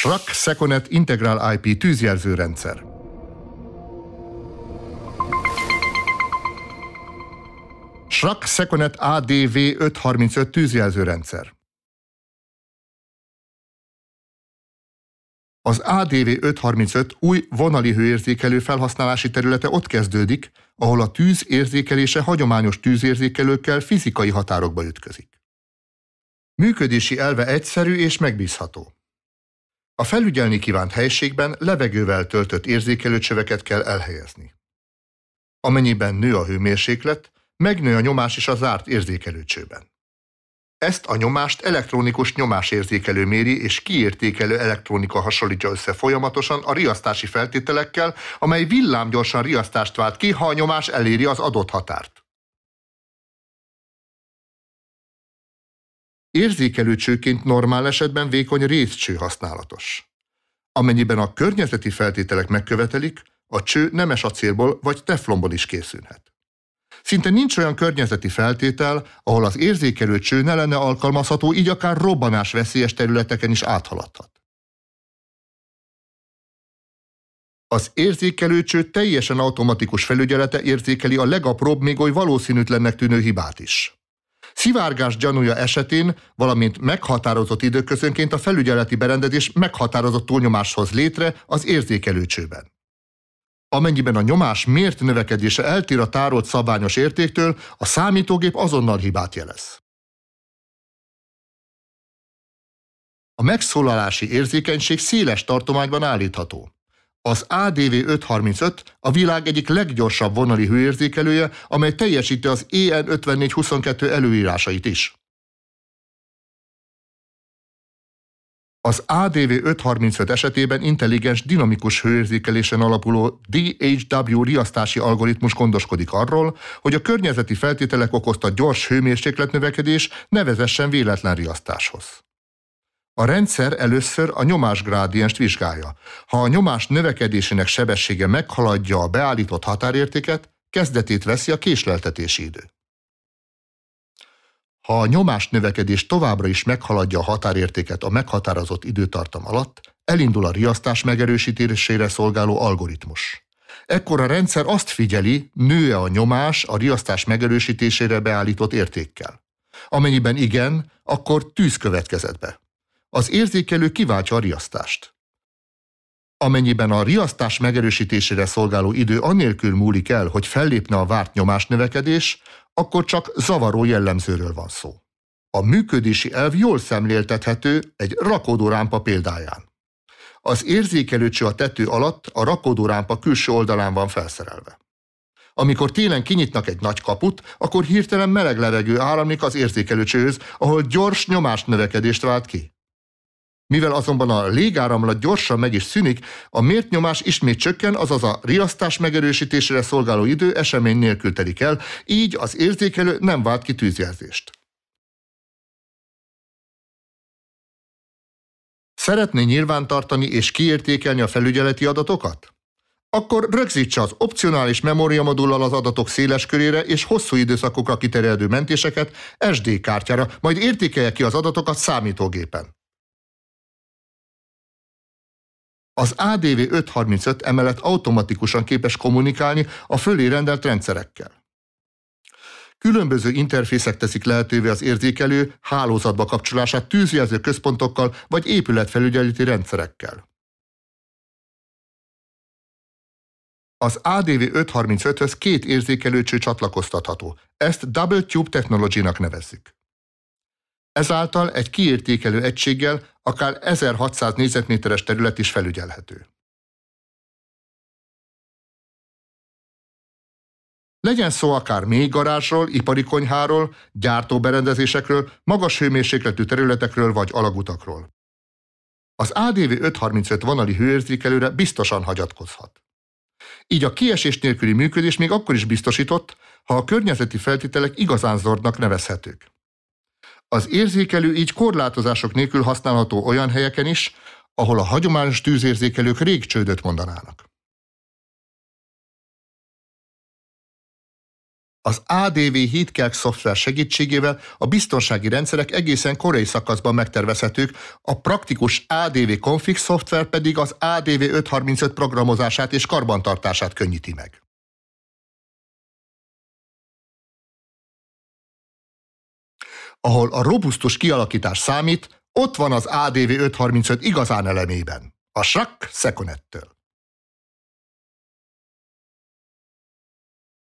SRAC Seconet Integral IP tűzjelzőrendszer. SRAC Seconet ADV 535 tűzjelzőrendszer. Az ADV 535 új vonali hőérzékelő felhasználási területe ott kezdődik, ahol a tűz érzékelése hagyományos tűzérzékelőkkel fizikai határokba ütközik. Működési elve egyszerű és megbízható. A felügyelni kívánt helységben levegővel töltött érzékelőcsöveket kell elhelyezni. Amennyiben nő a hőmérséklet, megnő a nyomás is a zárt érzékelőcsőben. Ezt a nyomást elektronikus nyomásérzékelő méri és kiértékelő elektronika hasonlítja össze folyamatosan a riasztási feltételekkel, amely villámgyorsan riasztást vált ki, ha a nyomás eléri az adott határt. érzékelő csőként normál esetben vékony részcső használatos. Amennyiben a környezeti feltételek megkövetelik, a cső nemes acélból vagy teflonból is készülhet. Szinte nincs olyan környezeti feltétel, ahol az érzékelő cső ne lenne alkalmazható, így akár robbanás veszélyes területeken is áthaladhat. Az érzékelő cső teljesen automatikus felügyelete érzékeli a legapróbb, még oly valószínűtlennek tűnő hibát is szivárgás gyanúja esetén, valamint meghatározott időközönként a felügyeleti berendezés meghatározott túlnyomáshoz létre az érzékelőcsőben. Amennyiben a nyomás mért növekedése eltér a tárolt szabványos értéktől, a számítógép azonnal hibát jelez. A megszólalási érzékenység széles tartományban állítható. Az ADV 535 a világ egyik leggyorsabb vonali hőérzékelője, amely teljesíti az e EN 5422 előírásait is. Az ADV 535 esetében intelligens dinamikus hőérzékelésen alapuló DHW riasztási algoritmus gondoskodik arról, hogy a környezeti feltételek okozta gyors hőmérsékletnövekedés ne vezessen véletlen riasztáshoz. A rendszer először a nyomásgrádienst vizsgálja. Ha a nyomás növekedésének sebessége meghaladja a beállított határértéket, kezdetét veszi a késleltetési idő. Ha a nyomás növekedés továbbra is meghaladja a határértéket a meghatározott időtartam alatt, elindul a riasztás megerősítésére szolgáló algoritmus. Ekkor a rendszer azt figyeli, nő-e a nyomás a riasztás megerősítésére beállított értékkel. Amennyiben igen, akkor tűz következett be az érzékelő kiváltsa a riasztást. Amennyiben a riasztás megerősítésére szolgáló idő anélkül múlik el, hogy fellépne a várt nyomásnövekedés, akkor csak zavaró jellemzőről van szó. A működési elv jól szemléltethető egy rakódórámpa példáján. Az érzékelőcső a tető alatt a rakódórámpa külső oldalán van felszerelve. Amikor télen kinyitnak egy nagy kaput, akkor hirtelen meleg levegő áramlik az érzékelőcsőhöz, ahol gyors nyomásnövekedést vált ki. Mivel azonban a légáramlat gyorsan meg is szűnik, a mért nyomás ismét csökken, azaz a riasztás megerősítésére szolgáló idő esemény nélkül telik el, így az érzékelő nem vált ki tűzjelzést. Szeretné nyilvántartani és kiértékelni a felügyeleti adatokat? Akkor rögzítse az opcionális memóriamodullal az adatok széles körére és hosszú időszakokra kiterjedő mentéseket SD kártyára, majd értékelje ki az adatokat számítógépen. Az ADV 535 emelet automatikusan képes kommunikálni a fölé rendelt rendszerekkel. Különböző interfészek teszik lehetővé az érzékelő hálózatba kapcsolását tűzjelző központokkal vagy épületfelügyeleti rendszerekkel. Az ADV 535-höz két érzékelőcső csatlakoztatható. Ezt Double Tube Technology-nak nevezzük. Ezáltal egy kiértékelő egységgel akár 1600 négyzetméteres terület is felügyelhető. Legyen szó akár mély garázsról, ipari konyháról, gyártóberendezésekről, magas hőmérsékletű területekről vagy alagutakról. Az ADV 535 vonali hőérzékelőre biztosan hagyatkozhat. Így a kiesés nélküli működés még akkor is biztosított, ha a környezeti feltételek igazán zordnak nevezhetők. Az érzékelő így korlátozások nélkül használható olyan helyeken is, ahol a hagyományos tűzérzékelők rég csődöt mondanának. Az ADV Heatcalc szoftver segítségével a biztonsági rendszerek egészen korai szakaszban megtervezhetők, a praktikus ADV Config szoftver pedig az ADV 535 programozását és karbantartását könnyíti meg. ahol a robusztus kialakítás számít, ott van az ADV 535 igazán elemében, a SAK Szekonettől.